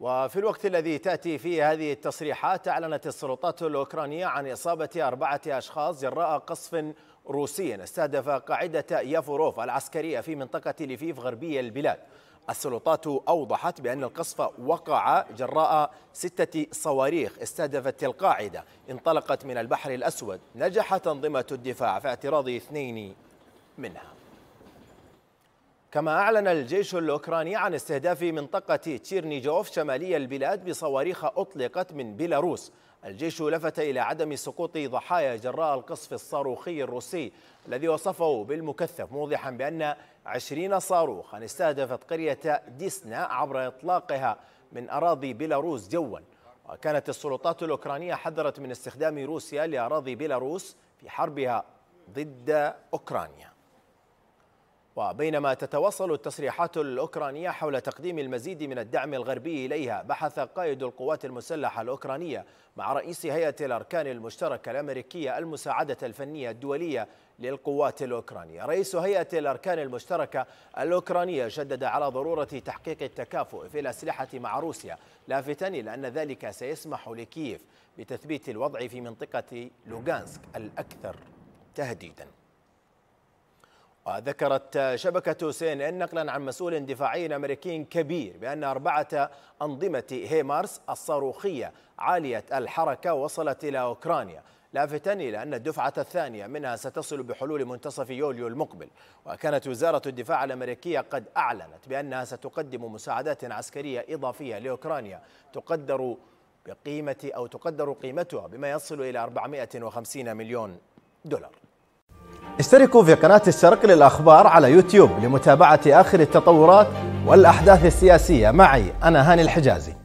وفي الوقت الذي تأتي فيه هذه التصريحات أعلنت السلطات الأوكرانية عن إصابة أربعة أشخاص جراء قصف روسي استهدف قاعدة يافوروف العسكرية في منطقة ليفيف غربية البلاد السلطات أوضحت بأن القصف وقع جراء ستة صواريخ استهدفت القاعدة انطلقت من البحر الأسود نجحت أنظمة الدفاع في اعتراض اثنين منها كما أعلن الجيش الأوكراني عن استهداف منطقة تشيرنيجوف شمالي البلاد بصواريخ أطلقت من بيلاروس الجيش لفت إلى عدم سقوط ضحايا جراء القصف الصاروخي الروسي الذي وصفه بالمكثف موضحا بأن عشرين صاروخا استهدفت قرية ديسنا عبر إطلاقها من أراضي بيلاروس جوا وكانت السلطات الأوكرانية حذرت من استخدام روسيا لأراضي بيلاروس في حربها ضد أوكرانيا وبينما تتواصل التصريحات الأوكرانية حول تقديم المزيد من الدعم الغربي إليها بحث قائد القوات المسلحة الأوكرانية مع رئيس هيئة الأركان المشتركة الأمريكية المساعدة الفنية الدولية للقوات الأوكرانية رئيس هيئة الأركان المشتركة الأوكرانية شدد على ضرورة تحقيق التكافؤ في الأسلحة مع روسيا لافتا إلى أن ذلك سيسمح لكييف بتثبيت الوضع في منطقة لوغانسك الأكثر تهديداً وذكرت شبكة سين إن نقلا عن مسؤول دفاعي أمريكي كبير بأن أربعة أنظمة هيمارس الصاروخية عالية الحركة وصلت إلى أوكرانيا لافتا إلى أن الدفعة الثانية منها ستصل بحلول منتصف يوليو المقبل وكانت وزارة الدفاع الأمريكية قد أعلنت بأنها ستقدم مساعدات عسكرية إضافية لأوكرانيا تقدر بقيمة أو تقدر قيمتها بما يصل إلى 450 مليون دولار اشتركوا في قناة الشرق للأخبار على يوتيوب لمتابعة آخر التطورات والأحداث السياسية معي أنا هاني الحجازي